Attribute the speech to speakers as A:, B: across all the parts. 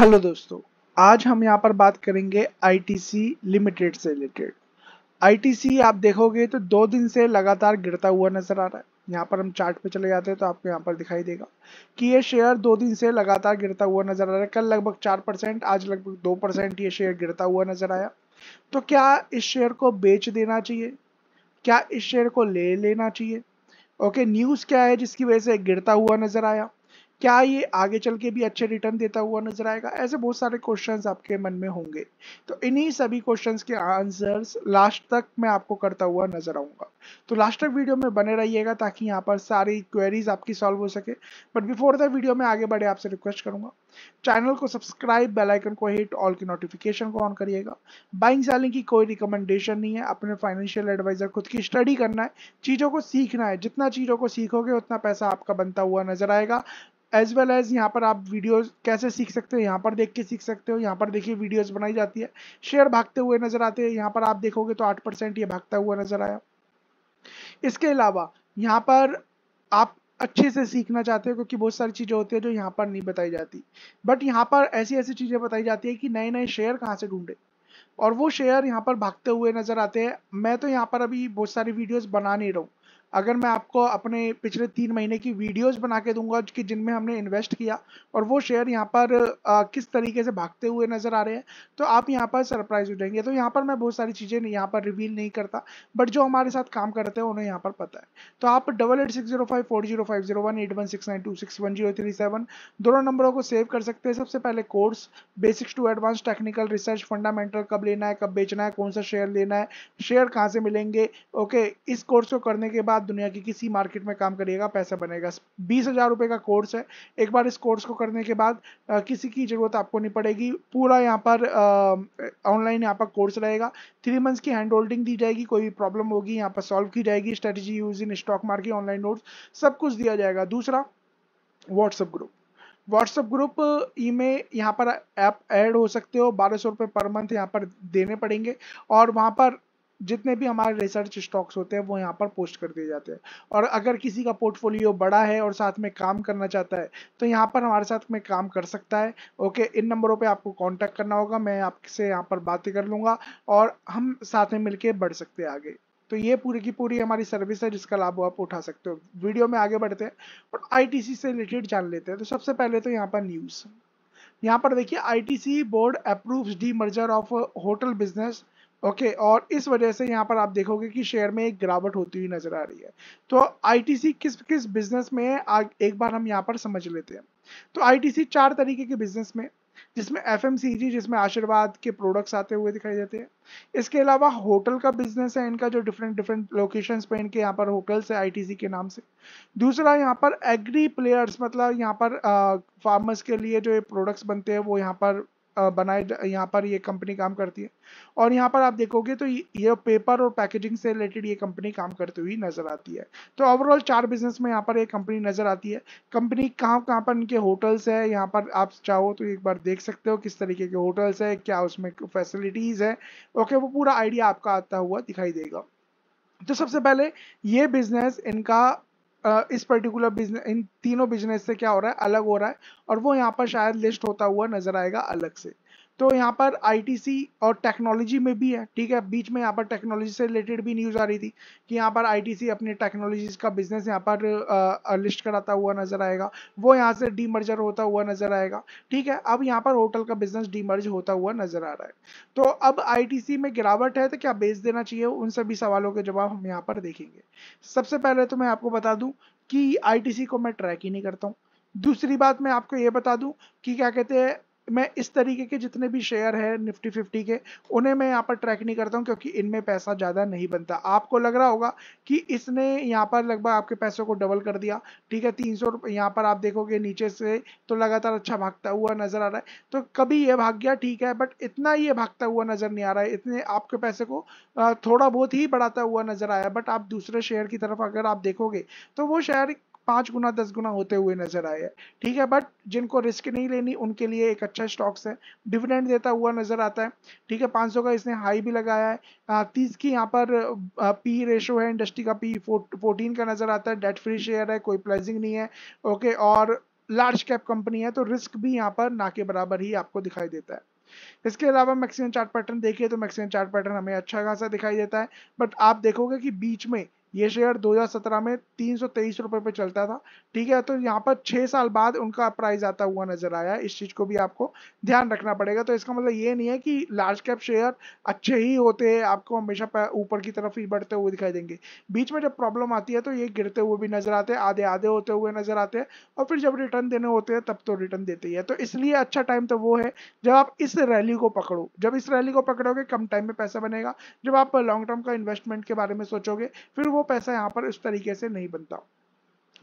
A: hello दोस्तों आज हम यहाँ पर बात करेंगे आईटीसी लिमिटेड से रिलेटेड आईटीसी आप देखोगे तो दो दिन से लगातार गिरता हुआ नजर आ रहा है यहाँ पर हम चार्ट पे चले जाते हैं तो आपको यहाँ पर दिखाई देगा कि ये शेयर दो दिन से लगातार गिरता हुआ नजर आ रहा है कल लगभग चार परसेंट आज लगभग दो परसेंट ये शेयर गिरता हुआ नजर आया तो क्या इस शेयर को बेच देना चाहिए क्या इस शेयर को ले लेना चाहिए ओके न्यूज क्या है जिसकी वजह से गिरता हुआ नजर आया क्या ये आगे चल के भी अच्छे रिटर्न देता हुआ नजर आएगा ऐसे बहुत सारे क्वेश्चंस आपके मन में होंगे तो इन्हीं सभी क्वेश्चंस के आंसर्स लास्ट तक मैं आपको करता हुआ नजर आऊंगा तो लास्ट तक वीडियो में बने रहिएगा ताकि यहाँ पर सारी क्वेरीज आपकी सॉल्व हो सके बट बिफोर द वीडियो में आगे बढ़े आपसे रिक्वेस्ट करूंगा चैनल को सब्सक्राइब बेल आइकन को हिट ऑल की नोटिफिकेशन को ऑन करिएगा बाइंग सेलिंग की कोई रिकमेंडेशन नहीं है अपने फाइनेंशियल एडवाइजर खुद की स्टडी करना है चीज़ों को सीखना है जितना चीज़ों को सीखोगे उतना पैसा आपका बनता हुआ नजर आएगा एज वेल एज यहाँ पर आप वीडियोस कैसे सीख सकते हो यहाँ पर देख के सीख सकते हो यहाँ पर देखिए वीडियोस बनाई जाती है शेयर भागते हुए नजर आते हैं यहाँ पर आप देखोगे तो आठ परसेंट ये भागता हुआ नजर आया इसके अलावा यहाँ पर आप अच्छे से सीखना चाहते हो क्योंकि बहुत सारी चीज़ें होती है जो यहाँ पर नहीं बताई जाती बट यहाँ पर ऐसी ऐसी चीज़ें बताई जाती है कि नए नए शेयर कहाँ से ढूंढे और वो शेयर यहाँ पर भागते हुए नज़र आते हैं मैं तो यहाँ पर अभी बहुत सारी वीडियोस बना नहीं रहा हूँ अगर मैं आपको अपने पिछले तीन महीने की वीडियोस बना के दूंगा कि जिनमें हमने इन्वेस्ट किया और वो शेयर यहाँ पर आ, किस तरीके से भागते हुए नज़र आ रहे हैं तो आप यहाँ पर सरप्राइज हो जाएंगे तो यहाँ पर मैं बहुत सारी चीज़ें यहाँ पर रिवील नहीं करता बट जो हमारे साथ काम करते हैं उन्हें यहाँ पर पता है तो आप double eight six zero five four zero five zero one eight one six nine two six one zero three seven दोनों नंबरों को सेव कर सकते हैं सबसे पहले course basics to advance technical research fundamental कब लेना है कब बेचना है कौन सा शेयर लेना है शेयर कहाँ से मिलेंगे ओके इस कोर्स को करने के बाद आप दुनिया की किसी मार्केट में काम करिएगा पैसा बनेगा बीस हजार रुपये का कोर्स है एक बार इस कोर्स को करने के बाद आ, किसी की ज़रूरत आपको नहीं पड़ेगी पूरा यहाँ पर ऑनलाइन यहाँ पर कोर्स रहेगा थ्री मंथ्स की हैंड होल्डिंग दी जाएगी कोई भी प्रॉब्लम होगी यहाँ पर सॉल्व की जाएगी strategy use in stock market online notes सब कुछ दिया जाएगा दूसरा व्हाट्सअप ग्रुप व्हाट्सएप ग्रुप ई में यहाँ पर ऐप ऐड हो सकते हो बारह सौ रुपये पर मंथ यहाँ पर देने पड़ेंगे और वहाँ पर जितने भी हमारे रिसर्च स्टॉक्स होते हैं वो यहाँ पर पोस्ट कर दिए जाते हैं और अगर किसी का पोर्टफोलियो बड़ा है और साथ में काम करना चाहता है तो यहाँ पर हमारे साथ में काम कर सकता है ओके इन नंबरों पे आपको कांटेक्ट करना होगा मैं आपसे यहाँ पर बातें कर लूँगा और हम साथ में मिलके बढ़ सकते हैं आगे तो ये पूरी की पूरी हमारी सर्विस है जिसका लाभ आप उठा सकते हो वीडियो में आगे बढ़ते हैं और आई से रिलेटेड जान लेते हैं तो सबसे पहले तो यहाँ पर न्यूज़ यहाँ पर देखिए I board approves the merger of hotel business okay okay, और इस वजह से यहाँ पर आप देखोगे कि शेयर में एक गिरावट होती हुई नजर आ रही है तो आईटीसी किस किस बिजनेस में है आ, एक बार हम यहाँ पर समझ लेते हैं तो आईटीसी चार तरीके के बिजनेस में जिसमें एफ जिसमें आशीर्वाद के प्रोडक्ट्स आते हुए दिखाई देते हैं इसके अलावा होटल का बिजनेस है इनका जो डिफरेंट डिफरेंट लोकेशंस पे इनके यहाँ पर होटल्स है आईटीसी के नाम से दूसरा यहाँ पर एग्री प्लेयर्स मतलब यहाँ पर फार्मर्स के लिए जो ये प्रोडक्ट्स बनते हैं वो यहाँ पर बनाए यहाँ पर ये कंपनी काम करती है और यहाँ पर आप देखोगे तो ये पेपर और पैकेजिंग से रिलेटेड ये कंपनी काम करती हुई नजर आती है तो ओवरऑल चार बिजनेस में यहाँ पर ये कंपनी नजर आती है कंपनी कहाँ कहाँ पर इनके होटल्स है यहाँ पर आप चाहो तो एक बार देख सकते हो किस तरीके के होटल्स है क्या उसमें फैसिलिटीज है ओके वो पूरा आइडिया आपका आता हुआ दिखाई देगा तो सबसे पहले ये बिजनेस इनका इस पर्टिकुलर बिजनेस इन तीनों बिजनेस से क्या हो रहा है अलग हो रहा है और वो यहाँ पर शायद लिस्ट होता हुआ नजर आएगा अलग से तो यहाँ पर आईटीसी और टेक्नोलॉजी में भी है ठीक है बीच में यहाँ पर टेक्नोलॉजी से रिलेटेड भी न्यूज़ आ रही थी कि यहाँ पर आईटीसी अपने टेक्नोलॉजीज का बिजनेस यहाँ पर आ, लिस्ट कराता हुआ नजर आएगा वो यहाँ से डीमर्जर होता हुआ नजर आएगा ठीक है अब यहाँ पर होटल का बिजनेस डीमर्ज होता हुआ नजर आ रहा है तो अब आई में गिरावट है तो क्या बेच देना चाहिए उन सभी सवालों के जवाब हम यहाँ पर देखेंगे सबसे पहले तो मैं आपको बता दूँ कि आई को मैं ट्रैक ही नहीं करता हूँ दूसरी बात मैं आपको ये बता दूं कि क्या कहते हैं मैं इस तरीके के जितने भी शेयर है निफ्टी फिफ्टी के उन्हें मैं यहाँ पर ट्रैक नहीं करता हूँ क्योंकि इनमें पैसा ज़्यादा नहीं बनता आपको लग रहा होगा कि इसने यहाँ पर लगभग आपके पैसों को डबल कर दिया ठीक है तीन सौ यहाँ पर आप देखोगे नीचे से तो लगातार अच्छा भागता हुआ नज़र आ रहा है तो कभी ये भाग गया ठीक है बट इतना ये भागता हुआ नज़र नहीं आ रहा है इतने आपके पैसे को थोड़ा बहुत ही बढ़ाता हुआ नज़र आया बट आप दूसरे शेयर की तरफ अगर आप देखोगे तो वो शेयर पांच गुना दस गुना होते हुए नजर आए हैं ठीक है बट जिनको रिस्क नहीं लेनी उनके लिए एक अच्छा स्टॉक्स है डिविडेंड देता हुआ नजर आता है ठीक है 500 का इसने हाई भी लगाया है तीस की यहाँ पर पी रेशो है इंडस्ट्री का पी फोर्टीन का नजर आता है डेट फ्री शेयर है कोई प्राइजिंग नहीं है ओके और लार्ज कैप कंपनी है तो रिस्क भी यहाँ पर ना के बराबर ही आपको दिखाई देता है इसके अलावा मैक्सिमम चार्ट पैटर्न देखिए तो मैक्सिमम चार्ट पैटर्न हमें अच्छा खासा दिखाई देता है बट आप देखोगे कि बीच में ये शेयर 2017 में तीन सौ रुपए पे चलता था ठीक है तो यहाँ पर छह साल बाद उनका प्राइस आता हुआ नजर आया इस चीज को भी आपको ध्यान रखना पड़ेगा तो इसका मतलब ये नहीं है कि लार्ज कैप शेयर अच्छे ही होते हैं आपको हमेशा ऊपर की तरफ ही बढ़ते हुए दिखाई देंगे बीच में जब प्रॉब्लम आती है तो ये गिरते हुए भी नजर आते हैं आधे आधे होते हुए नजर आते हैं और फिर जब रिटर्न देने होते हैं तब तो रिटर्न देते ही है तो इसलिए अच्छा टाइम तो वो है जब आप इस रैली को पकड़ो जब इस रैली को पकड़ोगे कम टाइम में पैसा बनेगा जब आप लॉन्ग टर्म का इन्वेस्टमेंट के बारे में सोचोगे फिर वो वो पैसा यहाँ पर इस तरीके से नहीं बनता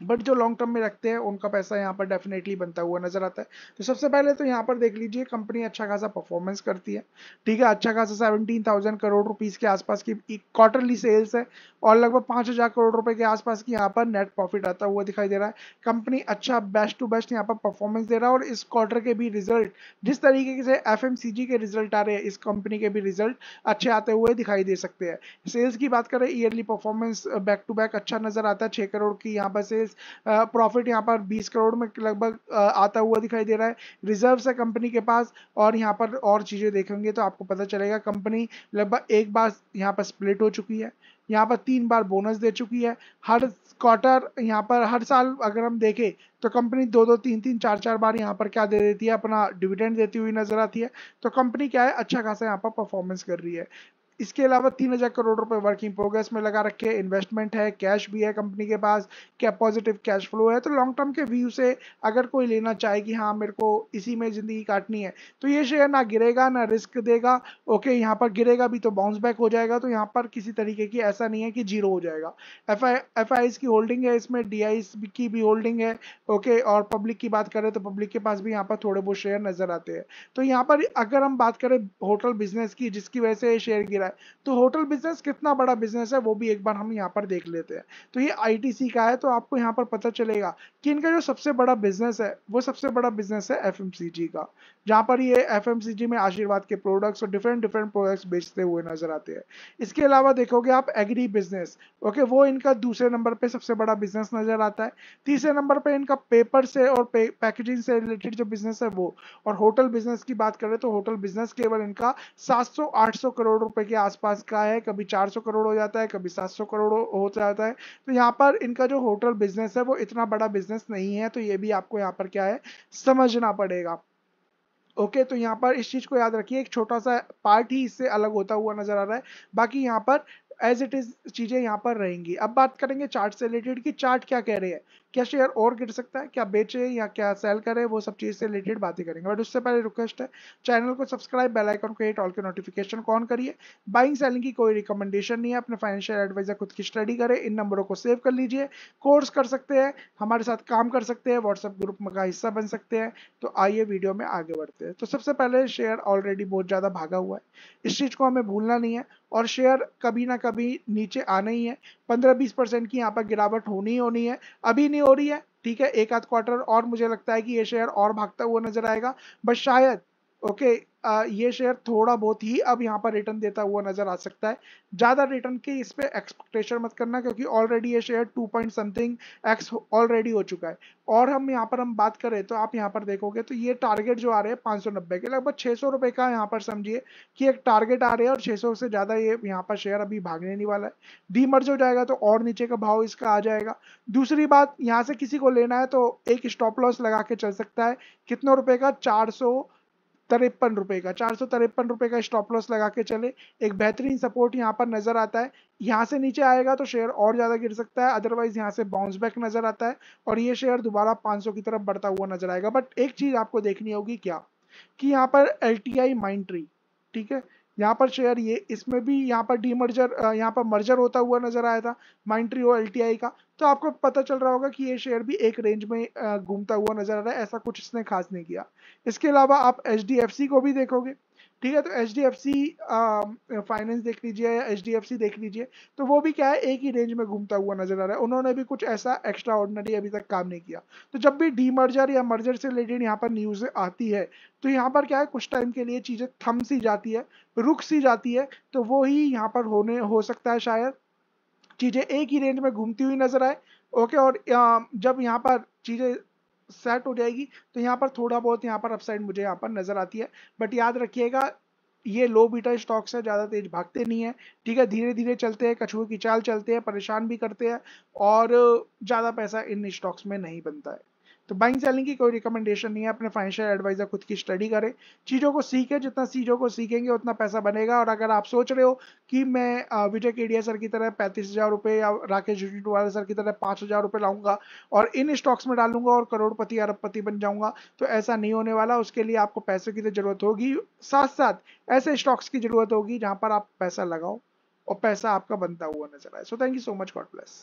A: बट जो लॉन्ग टर्म में रखते हैं उनका पैसा यहाँ पर डेफिनेटली बनता हुआ नजर आता है तो सबसे पहले तो यहाँ पर देख लीजिए कंपनी अच्छा खासा परफॉर्मेंस करती है ठीक है अच्छा खासा सेवनटीन थाउजेंड करोड़ रुपीज के आसपास की क्वार्टरली सेल्स है और लगभग पांच हजार करोड़ रुपए के आसपास की यहाँ पर नेट प्रॉफिट आता हुआ दिखाई दे रहा है कंपनी अच्छा बेस्ट टू बेस्ट यहाँ पर परफॉर्मेंस दे रहा है और इस क्वार्टर के भी रिजल्ट जिस तरीके से एफ के रिजल्ट आ रहे हैं इस कंपनी के भी रिजल्ट अच्छे आते हुए दिखाई दे सकते हैं सेल्स की बात करें yearly performance back to back अच्छा नजर आता है छह करोड़ की यहाँ पर सेल्स बेसिस प्रॉफिट uh, यहाँ पर 20 करोड़ में लगभग uh, आता हुआ दिखाई दे रहा है रिजर्व्स है कंपनी के पास और यहाँ पर और चीज़ें देखेंगे तो आपको पता चलेगा कंपनी लगभग एक बार यहाँ पर स्प्लिट हो चुकी है यहाँ पर तीन बार बोनस दे चुकी है हर क्वार्टर यहाँ पर हर साल अगर हम देखें तो कंपनी दो दो तीन तीन चार चार बार यहाँ पर क्या दे देती है अपना डिविडेंड देती हुई नजर आती है तो कंपनी क्या है अच्छा खासा यहाँ पर परफॉर्मेंस कर रही है इसके अलावा तीन हजार करोड़ रुपए वर्किंग प्रोग्रेस में लगा रखे इन्वेस्टमेंट है कैश भी है कंपनी के पास क्या पॉजिटिव कैश फ्लो है तो लॉन्ग टर्म के व्यू से अगर कोई लेना चाहे कि हाँ मेरे को इसी में ज़िंदगी काटनी है तो ये शेयर ना गिरेगा ना रिस्क देगा ओके यहाँ पर गिरेगा भी तो बाउंस बैक हो जाएगा तो यहाँ पर किसी तरीके की ऐसा नहीं है कि जीरो हो जाएगा एफ आई एफ आई की होल्डिंग है इसमें डी आई की भी होल्डिंग है ओके और पब्लिक की बात करें तो पब्लिक के पास भी यहाँ पर थोड़े बहुत शेयर नजर आते हैं तो यहाँ पर अगर हम बात करें होटल बिजनेस की जिसकी वजह से शेयर गिरा है तो होटल बिजनेस कितना बड़ा बिजनेस है वो भी एक बार हम यहाँ पर देख लेते हैं तो ये आई का है तो आपको यहाँ पर पता चलेगा कि इनका जो सबसे बड़ा बिजनेस है वो सबसे बड़ा बिजनेस है एफ का जहाँ पर ये एफ में आशीर्वाद के प्रोडक्ट्स और डिफरेंट डिफरेंट प्रोडक्ट्स बेचते हुए नजर आते हैं इसके अलावा देखोगे आप एग्री बिजनेस ओके वो इनका दूसरे नंबर पर सबसे बड़ा बिजनेस नजर आता है तीसरे नंबर पर इनका पेपर से और पैकेजिंग से रिलेटेड जो बिजनेस है वो और होटल बिजनेस की बात करें तो होटल बिजनेस केवल इनका 700-800 करोड़ रुपए के आसपास का है कभी 400 करोड़ हो जाता है कभी 700 करोड़ हो जाता है तो यहाँ पर इनका जो होटल बिजनेस है वो इतना बड़ा बिजनेस नहीं है तो ये भी आपको यहाँ पर क्या है समझना पड़ेगा ओके okay, तो यहाँ पर इस चीज़ को याद रखिए एक छोटा सा पार्ट ही इससे अलग होता हुआ नजर आ रहा है बाकी यहाँ पर एज इट इज़ चीज़ें यहाँ पर रहेंगी अब बात करेंगे चार्ट से रिलेटेड कि चार्ट क्या कह रहे हैं क्या शेयर और गिर सकता है क्या बेचे या क्या सेल करें वो सब चीज़ से रिलेटेड बातें करेंगे बट उससे पहले रिक्वेस्ट है चैनल को सब्सक्राइब बेल आइकन को हिट ऑल के नोटिफिकेशन ऑन करिए बाइंग सेलिंग की कोई रिकमेंडेशन नहीं है अपने फाइनेंशियल एडवाइजर खुद की स्टडी करें इन नंबरों को सेव कर लीजिए कोर्स कर सकते हैं हमारे साथ काम कर सकते हैं व्हाट्सएप ग्रुप का हिस्सा बन सकते हैं तो आइए वीडियो में आगे बढ़ते हैं तो सबसे पहले शेयर ऑलरेडी बहुत ज़्यादा भागा हुआ है इस चीज़ को हमें भूलना नहीं है और शेयर कभी ना कभी नीचे आना ही है पंद्रह बीस परसेंट की यहाँ पर गिरावट होनी ही होनी है अभी नहीं नहीं हो रही है ठीक है एक आध क्वार्टर और मुझे लगता है कि ये शेयर और भागता हुआ नजर आएगा बट शायद ओके ये शेयर थोड़ा बहुत ही अब यहाँ पर रिटर्न देता हुआ नजर आ सकता है ज़्यादा रिटर्न की इस पर एक्सपेक्टेशन मत करना क्योंकि ऑलरेडी ये share two point something X already हो चुका है और हम यहाँ पर हम बात करें तो आप यहाँ पर देखोगे तो ये टारगेट जो आ रहे हैं पाँच सौ नब्बे के लगभग छः सौ रुपये का यहाँ पर समझिए कि एक टारगेट आ रहे हैं और छः सौ से ज़्यादा ये यहाँ पर शेयर अभी भागने नहीं वाला है डीमर्ज हो जाएगा तो और नीचे का भाव इसका आ जाएगा दूसरी बात यहाँ से किसी को लेना है तो एक स्टॉप लॉस लगा के चल सकता है कितनों रुपये का चार सौ तिरपन रुपए का चार सौ तिरपन रुपए का स्टॉप लॉस लगा के चले एक बेहतरीन सपोर्ट यहाँ पर नजर आता है यहाँ से नीचे आएगा तो शेयर और ज्यादा गिर सकता है अदरवाइज यहाँ से बाउंस बैक नजर आता है और ये शेयर दोबारा 500 की तरफ बढ़ता हुआ नजर आएगा बट एक चीज आपको देखनी होगी क्या कि यहाँ पर L T I Mindtree ठीक है यहाँ पर शेयर ये इसमें भी यहाँ पर डीमर्जर यहाँ पर मर्जर होता हुआ नजर आया था माइंट्री ट्री और एल का तो आपको पता चल रहा होगा कि ये शेयर भी एक रेंज में घूमता हुआ नजर आ रहा है ऐसा कुछ इसने खास नहीं किया इसके अलावा आप एच को भी देखोगे ठीक है तो H D F C finance देख लीजिए या एच डी एफ सी देख लीजिए तो वो भी क्या है एक ही रेंज में घूमता हुआ नजर आ रहा है उन्होंने भी कुछ ऐसा एक्स्ट्रा ऑर्डनरी अभी तक काम नहीं किया तो जब भी डी मर्जर या मर्जर से रिलेटेड यहाँ पर न्यूज आती है तो यहाँ पर क्या है कुछ टाइम के लिए चीजें थम सी जाती है रुक सी जाती है तो वो ही यहाँ पर होने हो सकता है शायद चीजें एक ही रेंज में घूमती हुई नजर आए ओके और um, जब यहाँ पर चीजें सेट हो जाएगी तो यहाँ पर थोड़ा बहुत यहाँ पर अपसाइड मुझे यहाँ पर नजर आती है बट याद रखिएगा ये लो बीटा स्टॉक्स है ज़्यादा तेज भागते नहीं है ठीक है धीरे धीरे चलते हैं कछुए की चाल चलते हैं परेशान भी करते हैं और ज़्यादा पैसा इन स्टॉक्स में नहीं बनता है तो बाइंग सेलिंग की कोई रिकमेंडेशन नहीं है अपने फाइनेंशियल एडवाइजर खुद की स्टडी करें चीज़ों को सीखें जितना चीज़ों को सीखेंगे उतना पैसा बनेगा और अगर आप सोच रहे हो कि मैं विजय केडिया सर की तरह पैंतीस हज़ार रुपये या राकेश वाले सर की तरह पाँच हज़ार रुपये लाऊंगा और इन स्टॉक्स में डालूंगा और करोड़पति अरबपति बन जाऊंगा तो ऐसा नहीं होने वाला उसके लिए आपको पैसे की तो ज़रूरत होगी साथ साथ ऐसे स्टॉक्स की ज़रूरत होगी जहाँ पर आप पैसा लगाओ और पैसा आपका बनता हुआ नजर आए so thank you so much God bless